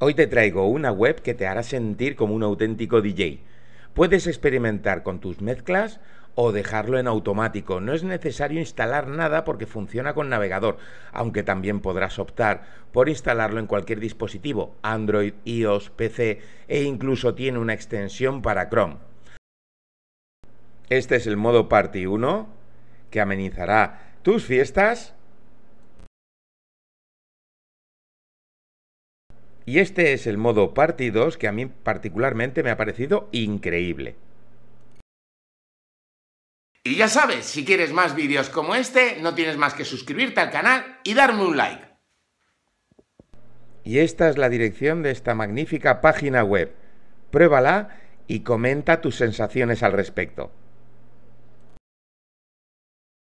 Hoy te traigo una web que te hará sentir como un auténtico DJ. Puedes experimentar con tus mezclas o dejarlo en automático. No es necesario instalar nada porque funciona con navegador, aunque también podrás optar por instalarlo en cualquier dispositivo, Android, iOS, PC e incluso tiene una extensión para Chrome. Este es el modo Party 1 que amenizará tus fiestas Y este es el modo Party 2 que a mí particularmente me ha parecido increíble. Y ya sabes, si quieres más vídeos como este, no tienes más que suscribirte al canal y darme un like. Y esta es la dirección de esta magnífica página web. Pruébala y comenta tus sensaciones al respecto.